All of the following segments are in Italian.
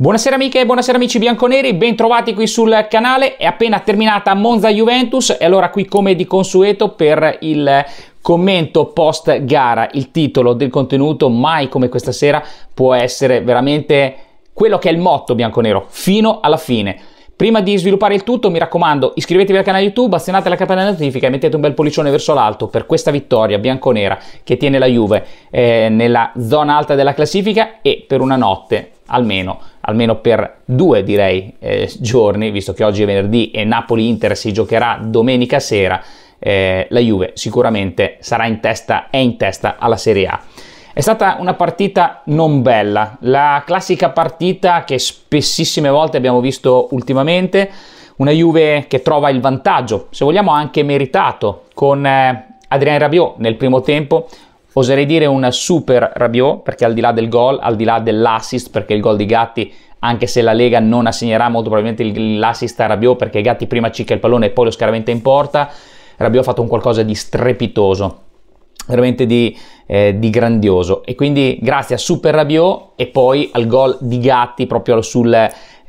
Buonasera amiche e buonasera amici bianconeri, bentrovati qui sul canale. È appena terminata Monza Juventus e allora qui come di consueto per il commento post gara, il titolo del contenuto mai come questa sera può essere veramente quello che è il motto bianconero fino alla fine. Prima di sviluppare il tutto, mi raccomando, iscrivetevi al canale YouTube, azionate la campanella di notifica e mettete un bel pollicione verso l'alto per questa vittoria bianconera che tiene la Juve eh, nella zona alta della classifica e per una notte almeno almeno per due direi eh, giorni, visto che oggi è venerdì e Napoli-Inter si giocherà domenica sera, eh, la Juve sicuramente sarà in testa, è in testa alla Serie A. È stata una partita non bella, la classica partita che spessissime volte abbiamo visto ultimamente, una Juve che trova il vantaggio, se vogliamo anche meritato, con eh, Adrien Rabiot nel primo tempo, oserei dire un super Rabiot, perché al di là del gol, al di là dell'assist, perché il gol di Gatti, anche se la Lega non assegnerà molto probabilmente l'assist a Rabiot, perché Gatti prima cicca il pallone e poi lo scaraventa in porta, Rabiot ha fatto un qualcosa di strepitoso veramente di, eh, di, grandioso. E quindi grazie a Super Rabiot e poi al gol di Gatti proprio sul,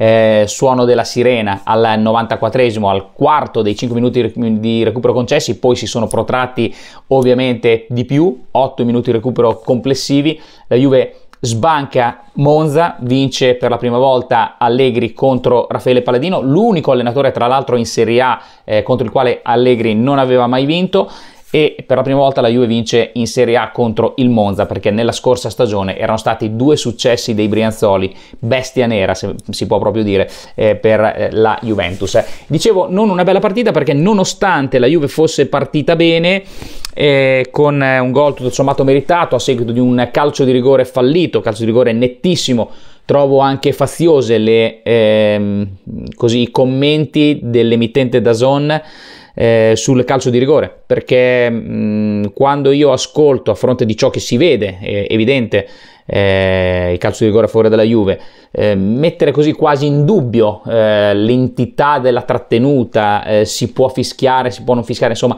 eh, suono della sirena al 94esimo, al quarto dei 5 minuti di recupero concessi, poi si sono protratti ovviamente di più, 8 minuti di recupero complessivi, la Juve sbanca Monza, vince per la prima volta Allegri contro Raffaele Palladino, l'unico allenatore tra l'altro in Serie A eh, contro il quale Allegri non aveva mai vinto e per la prima volta la Juve vince in Serie A contro il Monza perché nella scorsa stagione erano stati due successi dei Brianzoli, bestia nera se si può proprio dire, eh, per eh, la Juventus. Dicevo non una bella partita perché nonostante la Juve fosse partita bene, eh, con eh, un gol tutto sommato meritato a seguito di un calcio di rigore fallito, calcio di rigore nettissimo trovo anche faziose le, ehm, così, i commenti dell'emittente Dazon eh, sul calcio di rigore, perché mh, mm, quando io ascolto a fronte di ciò che si vede, è evidente, eh, il calcio di rigore a favore della Juve, eh, mettere così quasi in dubbio eh, l'entità della trattenuta, eh, si può fischiare, si può non fischiare, insomma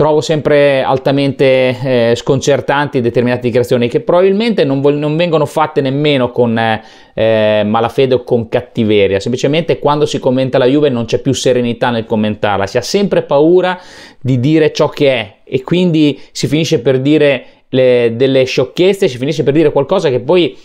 Trovo sempre altamente eh, sconcertanti determinate dichiarazioni che probabilmente non, vol- non vengono fatte nemmeno con eh, eh, malafede o con cattiveria, semplicemente quando si commenta la Juve non c'è più serenità nel commentarla, si ha sempre paura di dire ciò che è e quindi si finisce per dire le, delle sciocchezze, si finisce per dire qualcosa che poi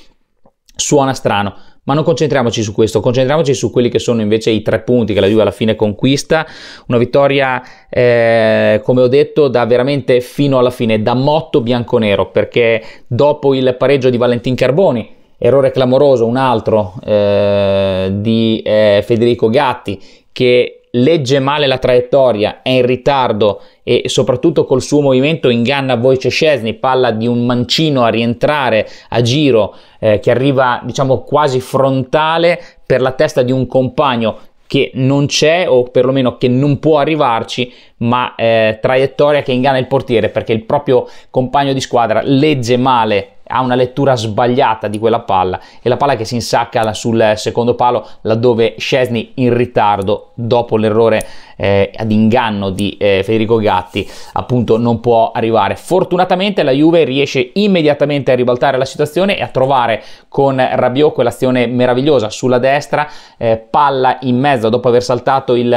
suona strano. Ma non concentriamoci su questo, concentriamoci su quelli che sono invece i tre punti che la Juve alla fine conquista. Una vittoria, eh, come ho detto, da veramente fino alla fine, da motto bianco-nero, perché dopo il pareggio di Valentin Carboni, errore clamoroso, un altro eh, di eh, Federico Gatti, che legge male la traiettoria, è in ritardo e soprattutto col suo movimento inganna Scesni, palla di un mancino a rientrare a giro eh, che arriva diciamo quasi frontale per la testa di un compagno che non c'è o perlomeno che non può arrivarci, ma eh, traiettoria che inganna il portiere perché il proprio compagno di squadra legge male ha una lettura sbagliata di quella palla e la palla che si insacca sul secondo palo laddove Scesni in ritardo dopo l'errore eh, ad inganno di eh, Federico Gatti appunto non può arrivare. Fortunatamente la Juve riesce immediatamente a ribaltare la situazione e a trovare con Rabiot quell'azione meravigliosa sulla destra, eh, palla in mezzo dopo aver saltato il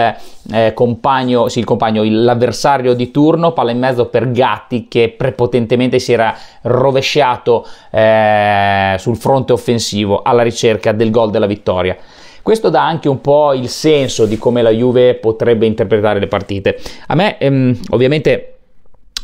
eh, compagno, sì il compagno, l'avversario di turno, palla in mezzo per Gatti che prepotentemente si era rovesciato eh, sul fronte offensivo alla ricerca del gol della vittoria. Questo dà anche un po' il senso di come la Juve potrebbe interpretare le partite. A me, ehm, ovviamente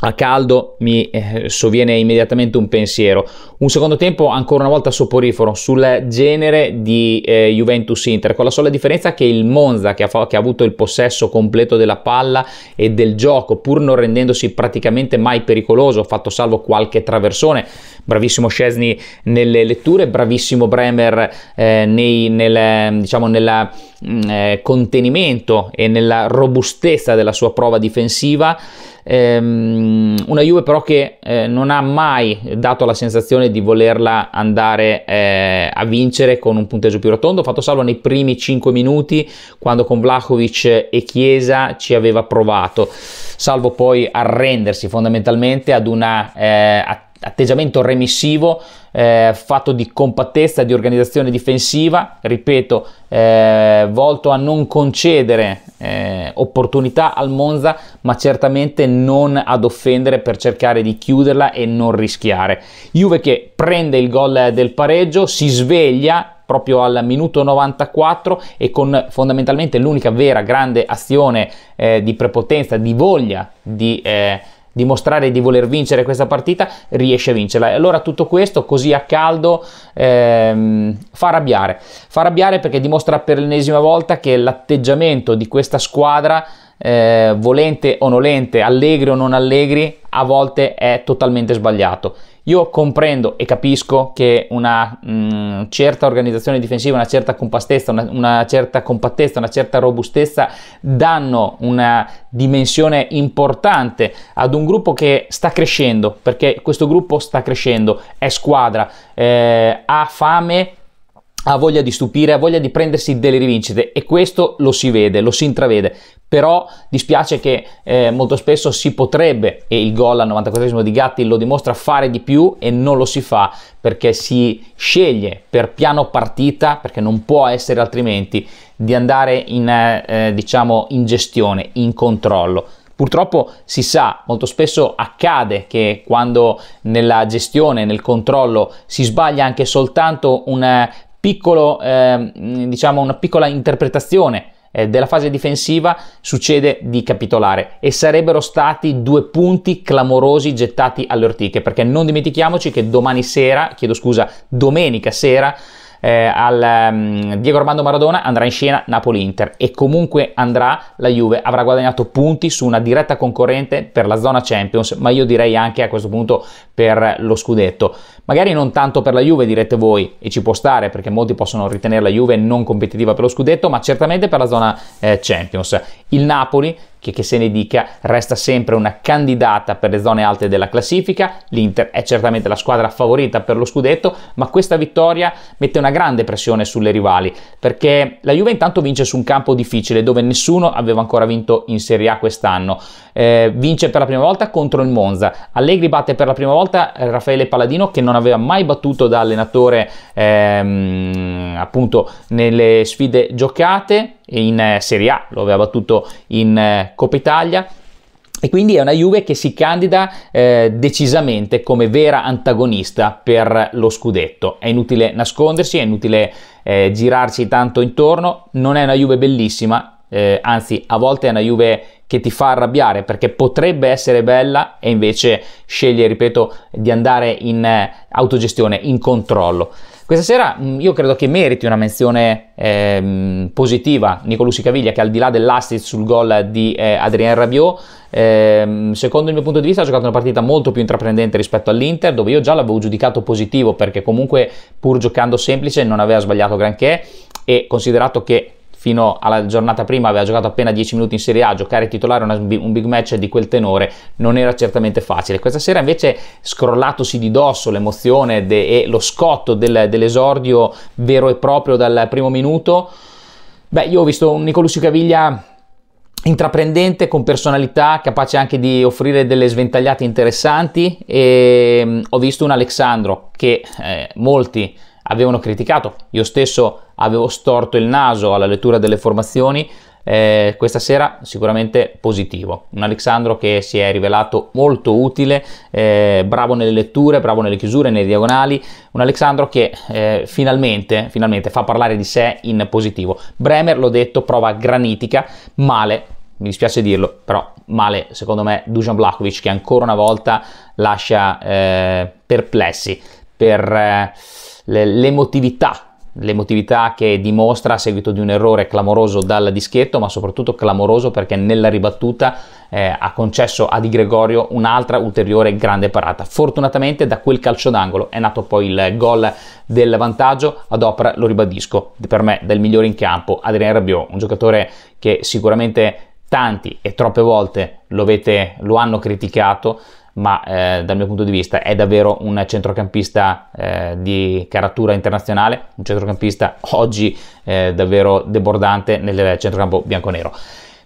a caldo mi eh, sovviene immediatamente un pensiero. Un secondo tempo ancora una volta soporifero sul genere di eh, Juventus-Inter, con la sola differenza che il Monza, che ha, che ha, avuto il possesso completo della palla e del gioco, pur non rendendosi praticamente mai pericoloso, fatto salvo qualche traversone, bravissimo Scesni nelle letture, bravissimo Bremer eh, nei, nel diciamo, nella, mh, mm, eh, contenimento e nella robustezza della sua prova difensiva. Ehm, una Juve però che eh, non ha mai dato la sensazione di volerla andare eh, a vincere con un punteggio più rotondo, fatto salvo nei primi 5 minuti quando con Vlahovic e Chiesa ci aveva provato, salvo poi arrendersi fondamentalmente ad una eh, attività atteggiamento remissivo eh, fatto di compattezza, di organizzazione difensiva, ripeto, eh, volto a non concedere eh, opportunità al Monza, ma certamente non ad offendere per cercare di chiuderla e non rischiare. Juve che prende il gol del pareggio, si sveglia proprio al minuto 94 e con fondamentalmente l'unica vera grande azione eh, di prepotenza, di voglia di eh, dimostrare di voler vincere questa partita, riesce a vincerla. E allora tutto questo così a caldo ehm, fa arrabbiare, fa arrabbiare perché dimostra per l'ennesima volta che l'atteggiamento di questa squadra eh, volente o nolente, allegri o non allegri, a volte è totalmente sbagliato. Io comprendo e capisco che una mh, mm, certa organizzazione difensiva, una certa compostezza, una, una, certa compattezza, una certa robustezza danno una dimensione importante ad un gruppo che sta crescendo, perché questo gruppo sta crescendo, è squadra, eh, ha fame ha voglia di stupire, ha voglia di prendersi delle rivincite e questo lo si vede, lo si intravede. Però dispiace che eh, molto spesso si potrebbe, e il gol al 94 di Gatti lo dimostra, fare di più e non lo si fa perché si sceglie per piano partita, perché non può essere altrimenti, di andare in, eh, diciamo, in gestione, in controllo. Purtroppo si sa, molto spesso accade che quando nella gestione, nel controllo si sbaglia anche soltanto un piccolo, eh, diciamo una piccola interpretazione eh, della fase difensiva succede di capitolare e sarebbero stati due punti clamorosi gettati alle ortiche perché non dimentichiamoci che domani sera, chiedo scusa, domenica sera eh, al um, Diego Armando Maradona andrà in scena Napoli-Inter e comunque andrà la Juve, avrà guadagnato punti su una diretta concorrente per la zona Champions, ma io direi anche a questo punto per lo scudetto. Magari non tanto per la Juve direte voi e ci può stare perché molti possono ritenere la Juve non competitiva per lo scudetto, ma certamente per la zona eh, Champions. Il Napoli che, che se ne dica, resta sempre una candidata per le zone alte della classifica. L'Inter è certamente la squadra favorita per lo scudetto, ma questa vittoria mette una grande pressione sulle rivali, perché la Juve intanto vince su un campo difficile dove nessuno aveva ancora vinto in Serie A quest'anno. Eh, vince per la prima volta contro il Monza. Allegri batte per la prima volta Raffaele Paladino, che non aveva mai battuto da allenatore ehm, appunto nelle sfide giocate in eh, Serie A, lo aveva battuto in eh, Coppa Italia e quindi è una Juve che si candida eh, decisamente come vera antagonista per lo scudetto. È inutile nascondersi, è inutile eh, girarci tanto intorno, non è una Juve bellissima, eh, anzi a volte è una Juve che ti fa arrabbiare perché potrebbe essere bella e invece sceglie, ripeto, di andare in eh, autogestione, in controllo. Questa sera mm, io credo che meriti una menzione eh, positiva Nicolussi Caviglia che al di là dell'assist sul gol di eh, Adrien Rabiot, ehm, secondo il mio punto di vista ha giocato una partita molto più intraprendente rispetto all'Inter dove io già l'avevo giudicato positivo perché comunque pur giocando semplice non aveva sbagliato granché e considerato che fino alla giornata prima aveva giocato appena 10 minuti in Serie A, giocare titolare una, un big match di quel tenore non era certamente facile. Questa sera invece scrollatosi di dosso l'emozione de- e lo scotto del, dell'esordio vero e proprio dal primo minuto, beh io ho visto un Nicolussi Caviglia intraprendente, con personalità, capace anche di offrire delle sventagliate interessanti e ehm, ho visto un Alexandro che eh, molti avevano criticato. Io stesso avevo storto il naso alla lettura delle formazioni. Eh, questa sera sicuramente positivo. Un Alexandro che si è rivelato molto utile, eh, bravo nelle letture, bravo nelle chiusure, nei diagonali. Un Alexandro che eh, finalmente, finalmente fa parlare di sé in positivo. Bremer, l'ho detto, prova granitica, male mi dispiace dirlo, però male secondo me Dujan Blakovic che ancora una volta lascia eh, perplessi per eh, l'emotività l'emotività che dimostra a seguito di un errore clamoroso dal dischetto, ma soprattutto clamoroso perché nella ribattuta eh, ha concesso a Di Gregorio un'altra ulteriore grande parata. Fortunatamente da quel calcio d'angolo è nato poi il gol del vantaggio ad opera, lo ribadisco, per me del migliore in campo, Adrien Rabiot, un giocatore che sicuramente tanti e troppe volte lo, avete, lo hanno criticato, ma eh, dal mio punto di vista è davvero un centrocampista eh, di caratura internazionale, un centrocampista oggi eh, davvero debordante nel centrocampo bianconero.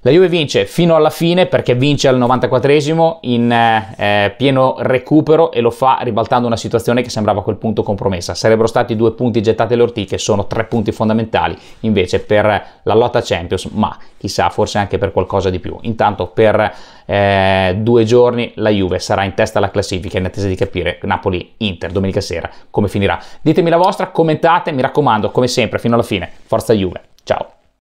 La Juve vince fino alla fine perché vince al 94esimo in eh, eh, pieno recupero e lo fa ribaltando una situazione che sembrava a quel punto compromessa. Sarebbero stati due punti gettati alle ortiche, sono tre punti fondamentali invece per la lotta Champions, ma chissà forse anche per qualcosa di più. Intanto per eh, due giorni la Juve sarà in testa alla classifica in attesa di capire Napoli-Inter domenica sera come finirà. Ditemi la vostra, commentate, mi raccomando, come sempre fino alla fine. Forza Juve, ciao!